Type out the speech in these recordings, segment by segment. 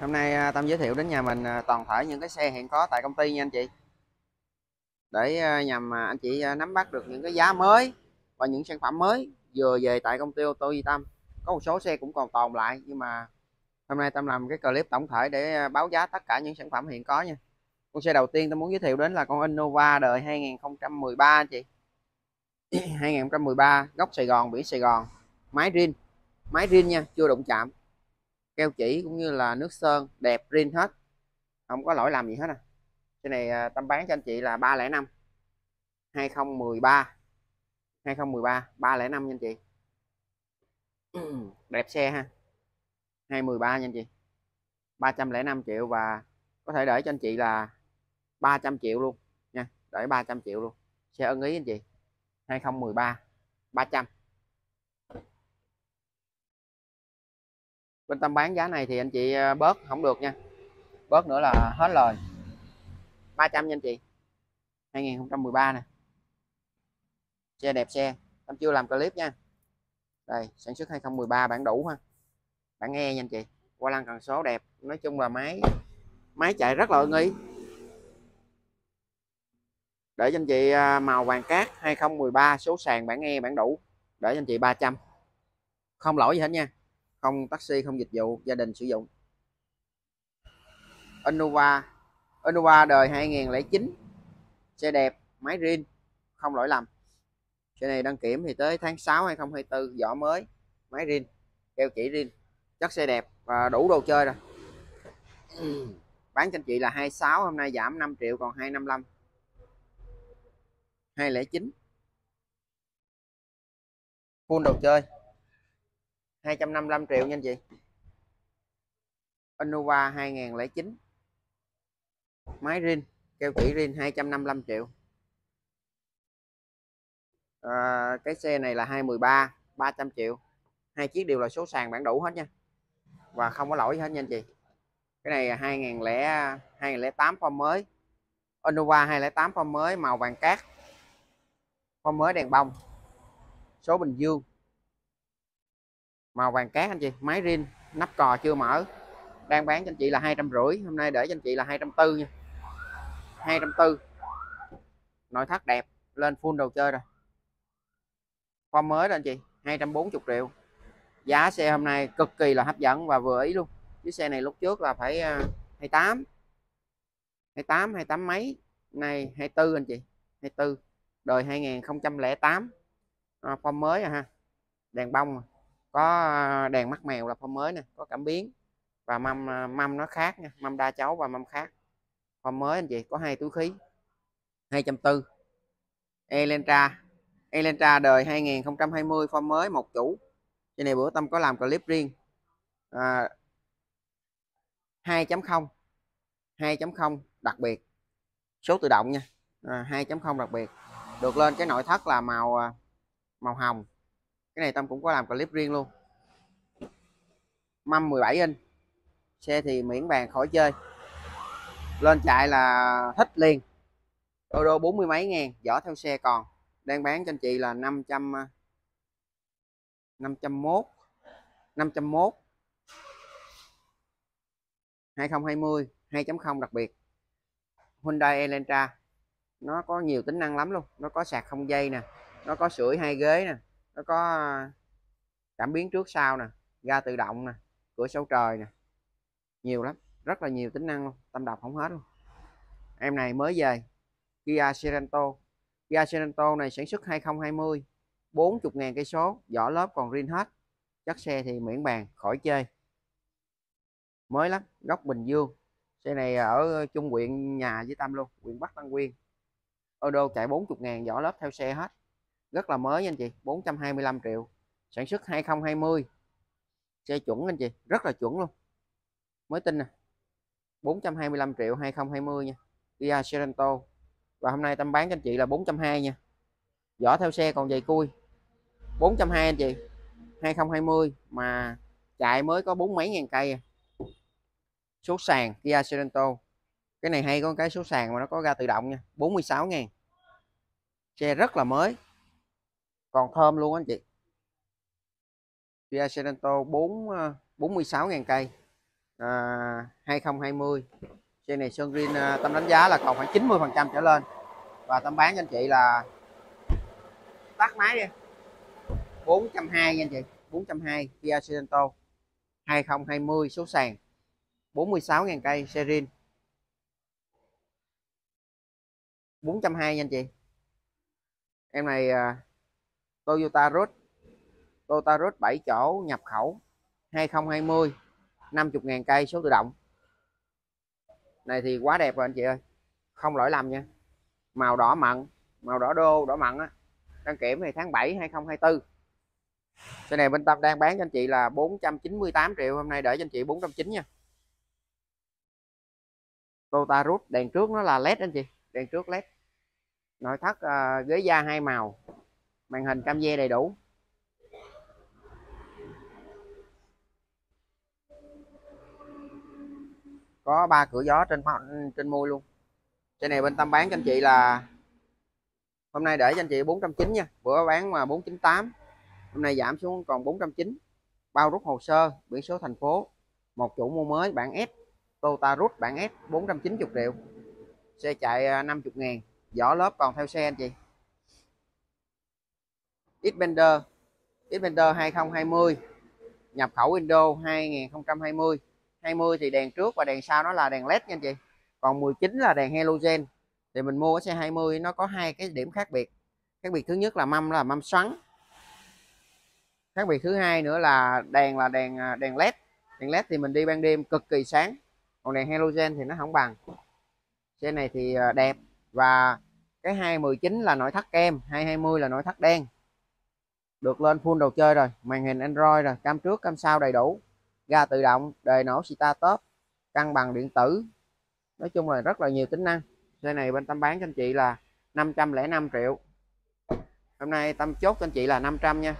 Hôm nay à, Tâm giới thiệu đến nhà mình à, toàn thể những cái xe hiện có tại công ty nha anh chị Để à, nhằm anh chị nắm bắt được những cái giá mới và những sản phẩm mới vừa về tại công ty ô tô Di Tâm Có một số xe cũng còn tồn lại nhưng mà hôm nay Tâm làm cái clip tổng thể để báo giá tất cả những sản phẩm hiện có nha Con xe đầu tiên tôi muốn giới thiệu đến là con Innova đời 2013 anh chị 2013 góc Sài Gòn biển Sài Gòn máy riêng máy riêng nha chưa đụng chạm keo chỉ cũng như là nước sơn đẹp rin hết không có lỗi làm gì hết à cái này à, tâm bán cho anh chị là 305 2013 2013 305 nha anh chị đẹp xe ha 213 nha anh chị 305 triệu và có thể để cho anh chị là 300 triệu luôn nha để 300 triệu luôn xe ưng ý anh chị 2013 300 bên tâm bán giá này thì anh chị ờ, bớt không được nha bớt nữa là hết lời 300 nha anh chị 2013 nè xe đẹp xe em chưa làm clip nha đây sản xuất 2013 bản đủ ha bản nghe nha anh chị qua lăng cần số đẹp nói chung là máy máy chạy rất là ưng ý để cho anh chị ờ, màu vàng cát 2013 số sàn bản nghe bản đủ để cho anh chị 300 không lỗi gì hết nha không taxi không dịch vụ gia đình sử dụng Innova Innova đời 2009 xe đẹp máy riêng không lỗi lầm xe này đăng kiểm thì tới tháng 6 2024 vỏ mới máy riêng keo chỉ riêng chất xe đẹp và đủ đồ chơi rồi ừ. bán cho anh chị là 26 hôm nay giảm 5 triệu còn 255 209 full đồ chơi 255 triệu nha anh chị Innova 2009 máy rin keo chỉ rin 255 triệu à, cái xe này là 213 300 triệu hai chiếc đều là số sàn bản đủ hết nha và không có lỗi hết nha anh chị cái này là 2000 2008 form mới Innova 208 form mới màu vàng cát form mới đèn bông số Bình Dương màu vàng cát anh chị máy rin nắp cò chưa mở đang bán cho anh chị là hai trăm rưỡi hôm nay để cho anh chị là hai trăm tư nha hai trăm tư nội thất đẹp lên full đồ chơi rồi form mới đó anh chị hai trăm 240 triệu giá xe hôm nay cực kỳ là hấp dẫn và vừa ý luôn chiếc xe này lúc trước là phải hai à, hai tám, tám hai tám mấy này 24 anh chị 24 đời 2008 à, form mới à ha đèn bông à có ờ, đèn mắt mèo là form mới nè có cảm biến và mâm ờ, mâm nó khác nha mâm đa cháu và mâm khác form mới anh chị có hai túi khí 240 Elantra Elantra đời 2020 form mới một chủ trên này bữa Tâm có làm clip riêng à, 2.0 2.0 đặc biệt số tự động nha à, ờ, 2.0 đặc biệt được lên cái nội thất là màu màu hồng cái này Tâm cũng có làm clip riêng luôn mâm 17 inch xe thì miễn bàn khỏi chơi lên chạy là thích liền euro bốn mươi mấy ngàn vỏ theo xe còn đang bán cho anh chị là 500 501 501 2020 2.0 đặc biệt Hyundai Elantra nó có nhiều tính năng lắm luôn nó có sạc không dây nè nó có sưởi hai ghế nè nó có ờ, cảm biến trước sau nè ga tự động nè cửa sổ trời nè nhiều lắm rất là nhiều tính năng luôn tâm đọc không hết luôn em này mới về Kia Sorento Kia Sorento này sản xuất 2020 40.000 cây số vỏ lớp còn rin hết chất xe thì miễn bàn khỏi chơi mới lắm góc Bình Dương xe này ở chung quyện nhà với Tâm luôn quyện Bắc Tân Quyên ô đô chạy 40.000 vỏ lớp theo xe hết rất là mới nha anh chị 425 triệu sản xuất 2020 xe chuẩn anh chị rất là chuẩn luôn mới tin nè 425 triệu 2020 nha Kia Sorento và hôm nay tâm bán cho anh chị là 420 nha vỏ theo xe còn dày cui 420 anh chị 2020 mà chạy mới có bốn mấy ngàn cây à. số sàn Kia Sorento cái này hay có cái số sàn mà nó có ga tự động nha 46 ngàn xe rất là mới còn thơm luôn anh chị Kia Sorento 4 46.000 cây à, 2020 xe này Sơn Green ờ, Tâm đánh giá là còn khoảng 90 phần trăm trở lên và Tâm bán cho anh chị là tắt máy đi 420 nha anh chị 420 Kia Sorento 2020 số sàn 46.000 cây serin 420 nha anh chị em này ờ, Toyota Rush Toyota Rush 7 chỗ nhập khẩu 2020 50.000 cây số tự động này thì quá đẹp rồi anh chị ơi không lỗi lầm nha màu đỏ mặn màu đỏ đô đỏ mặn á đăng kiểm thì tháng 7 2024 Cái này bên Tâm đang bán cho anh chị là 498 triệu hôm nay để cho anh chị 409 nha Toyota Rush đèn trước nó là led anh chị đèn trước led nội thất uh, ghế da hai màu màn hình cam ve đầy đủ có ba cửa gió trên trên môi luôn Xe này bên tâm bán cho anh chị là hôm nay để cho anh chị 490 nha bữa bán mà 498 hôm nay giảm xuống còn 490 bao rút hồ sơ biển số thành phố một chủ mua mới bản S Toyota Rút bản S 490 triệu xe chạy 50 à, ngàn vỏ lớp còn theo xe anh chị Xpander Xpander 2020 nhập khẩu Indo 2020 20 thì đèn trước và đèn sau nó là đèn led nha anh chị còn 19 là đèn halogen thì mình mua cái xe 20 nó có hai cái điểm khác biệt khác biệt thứ nhất là mâm là mâm xoắn khác biệt thứ hai nữa là đèn là đèn à, đèn led đèn led thì mình đi ban đêm cực kỳ sáng còn đèn halogen thì nó không bằng xe này thì à, đẹp và cái 219 là nội thất kem 220 là nội thất đen được lên full đồ chơi rồi màn hình Android rồi cam trước cam sau đầy đủ ga tự động đề nổ sita top cân bằng điện tử nói chung là rất là nhiều tính năng xe này bên tâm bán cho anh chị là 505 triệu hôm nay tâm chốt cho anh chị là 500 nha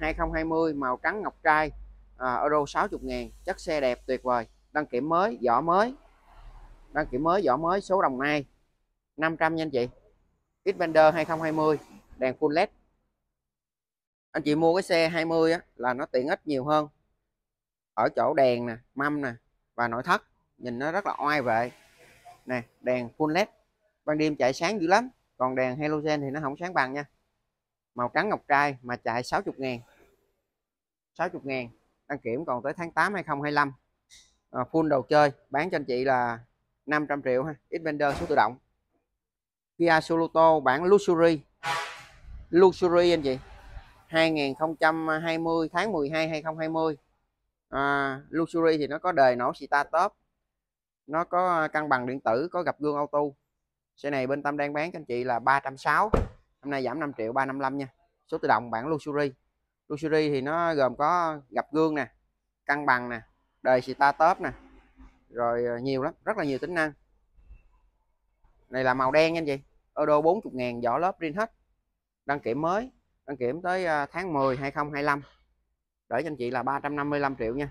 2020 màu trắng ngọc trai à, euro 60 ngàn chất xe đẹp tuyệt vời đăng kiểm mới vỏ mới đăng kiểm mới vỏ mới số đồng nai 500 nha anh chị Xpander 2020 đèn full led anh chị mua cái xe 20 á, là nó tiện ích nhiều hơn ở chỗ đèn nè mâm nè và nội thất nhìn nó rất là oai vệ nè đèn full led ban đêm chạy sáng dữ lắm còn đèn halogen thì nó không sáng bằng nha màu trắng ngọc trai mà chạy 60 ngàn 60 ngàn đăng kiểm còn tới tháng 8 2025 à, full đồ chơi bán cho anh chị là 500 triệu ha Xpander số tự động Kia Soluto bản Luxury Luxury anh chị 2020 tháng 12 2020 à, Luxury thì nó có đề nổ Sita top nó có à, cân bằng điện tử có gặp gương auto xe này bên Tâm đang bán cho anh chị là 360 hôm nay giảm 5 triệu 355 nha số tự động bản Luxury Luxury thì nó gồm có gặp gương nè cân bằng nè đời Sita top nè rồi à, nhiều lắm rất là nhiều tính năng này là màu đen nha anh chị Odo 40 ngàn vỏ lớp riêng hết đăng kiểm mới đăng kiểm tới à, tháng 10 2025 để cho anh chị là 355 triệu nha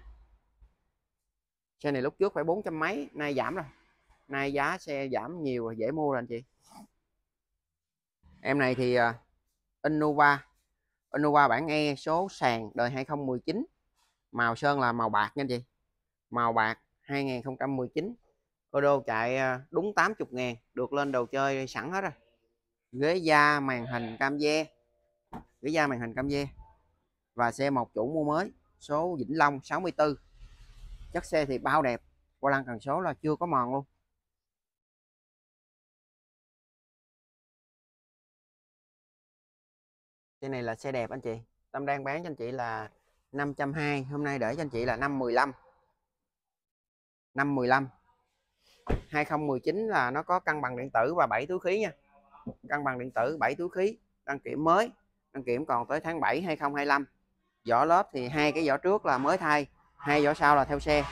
xe này lúc trước phải 400 mấy nay giảm rồi nay giá xe giảm nhiều rồi dễ mua rồi anh chị em này thì à, Innova Innova bản E số sàn đời 2019 màu sơn là màu bạc nha anh chị màu bạc 2019 ô đô chạy à, đúng 80 ngàn được lên đầu chơi sẵn hết rồi ghế da màn hình cam ve ghế da màn hình cam ve và xe một chủ mua mới số Vĩnh Long 64 chất xe thì bao đẹp qua lăng cần số là chưa có mòn luôn xe này là xe đẹp anh chị Tâm đang bán cho anh chị là 520 hôm nay để cho anh chị là 515 515 2019 là nó có cân bằng điện tử và 7 túi khí nha cân bằng điện tử 7 túi khí đăng kiểm mới đăng kiểm còn tới tháng 7 2025 vỏ lớp thì hai cái vỏ trước là mới thay hai vỏ sau là theo xe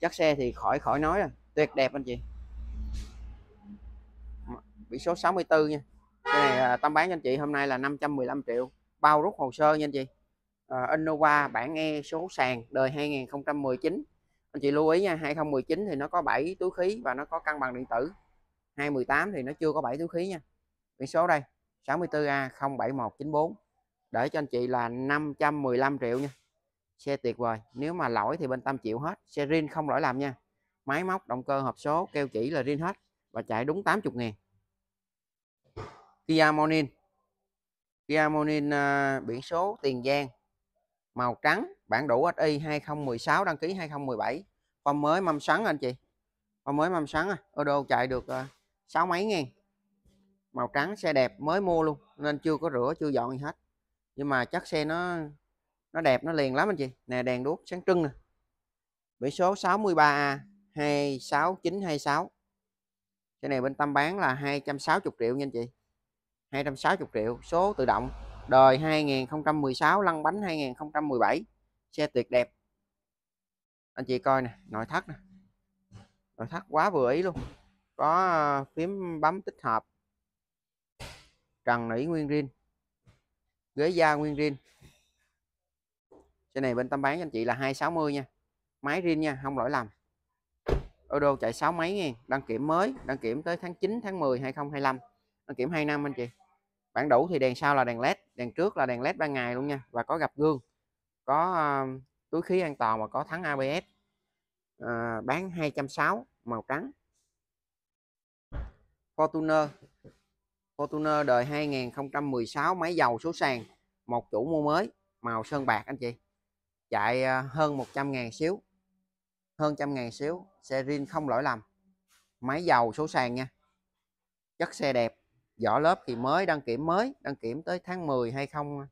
chất xe thì khỏi khỏi nói rồi tuyệt đẹp anh chị biển số 64 nha cái này à, tâm bán cho anh chị hôm nay là 515 triệu bao rút hồ sơ nha anh chị uh, Innova bản E số sàn đời 2019 anh chị lưu ý nha 2019 thì nó có 7 túi khí và nó có cân bằng điện tử 2018 thì nó chưa có 7 túi khí nha biển số đây 64A07194 để cho anh chị là 515 triệu nha xe tuyệt vời nếu mà lỗi thì bên tâm chịu hết xe riêng không lỗi làm nha máy móc động cơ hộp số keo chỉ là riêng hết và chạy đúng 80 ngàn Kia Morning Kia Morning à, biển số Tiền Giang màu trắng bản đủ HI 2016 đăng ký 2017 con mới mâm sắn anh chị con mới mâm sắn à. ô đô chạy được à, sáu mấy ngàn màu trắng xe đẹp mới mua luôn nên chưa có rửa chưa dọn gì hết nhưng mà chắc xe nó nó đẹp nó liền lắm anh chị nè đèn đuốc sáng trưng nè biển số 63A 26926 cái này bên Tâm bán là 260 triệu nha anh chị 260 triệu số tự động đời 2016 lăn bánh 2017 xe tuyệt đẹp anh chị coi nè nội thất nè nội thất quá vừa ý luôn có ờ, phím bấm tích hợp trần nỉ nguyên rin ghế da nguyên rin trên này bên tâm bán cho anh chị là 260 nha máy rin nha không lỗi lầm ô đô chạy 6 máy ngàn đăng kiểm mới đăng kiểm tới tháng 9 tháng 10 2025 đăng kiểm 2 năm anh chị bản đủ thì đèn sau là đèn led đèn trước là đèn led ban ngày luôn nha và có gặp gương có uh, túi khí an toàn và có thắng ABS uh, ờ, bán 260 màu trắng Fortuner Fortuner đời 2016 máy dầu số sàn một chủ mua mới màu sơn bạc anh chị chạy à, hơn 100 ngàn xíu hơn trăm ngàn xíu xe riêng không lỗi lầm máy dầu số sàn nha chất xe đẹp vỏ lớp thì mới đăng kiểm mới đăng kiểm tới tháng 10 20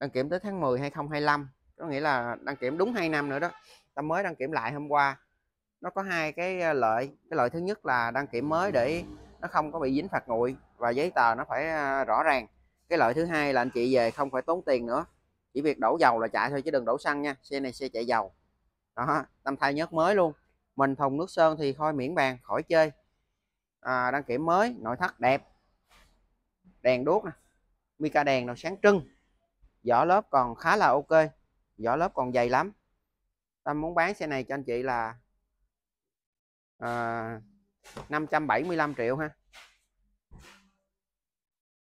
đăng kiểm tới tháng 10 2025 có nghĩa là đăng kiểm đúng 2 năm nữa đó ta mới đăng kiểm lại hôm qua nó có hai cái à, lợi cái lợi thứ nhất là đăng kiểm mới để nó không có bị dính phạt nguội và giấy tờ nó phải à, rõ ràng cái lợi thứ hai là anh chị về không phải tốn tiền nữa chỉ việc đổ dầu là chạy thôi chứ đừng đổ xăng nha xe này xe chạy dầu đó tâm thay nhớt mới luôn mình thùng nước sơn thì thôi miễn bàn khỏi chơi à, đăng kiểm mới nội thất đẹp đèn đuốc nè mica đèn nó sáng trưng vỏ lớp còn khá là ok vỏ lớp còn dày lắm tâm muốn bán xe này cho anh chị là à, 575 triệu ha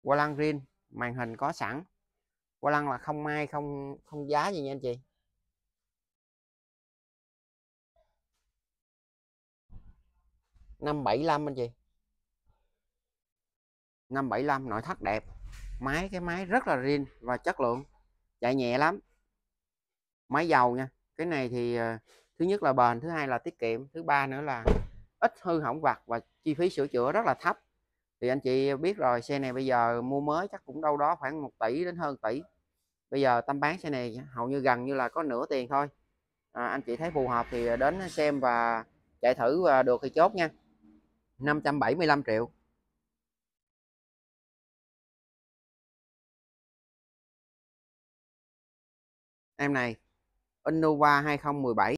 qua lăng riêng màn hình có sẵn qua lăng là không mai không không giá gì nha anh chị năm bảy lăm anh chị năm bảy lăm nội thất đẹp máy cái máy rất là riêng và chất lượng chạy nhẹ lắm máy dầu nha cái này thì ờ, thứ nhất là bền thứ hai là tiết kiệm thứ ba nữa là ít hư hỏng vặt và chi phí sửa chữa rất là thấp thì anh chị biết rồi xe này bây giờ mua mới chắc cũng đâu đó khoảng 1 tỷ đến hơn tỷ bây giờ tâm bán xe này hầu như gần như là có nửa tiền thôi à, anh chị thấy phù hợp thì đến xem và chạy thử và được thì chốt nha 575 triệu em này Innova 2017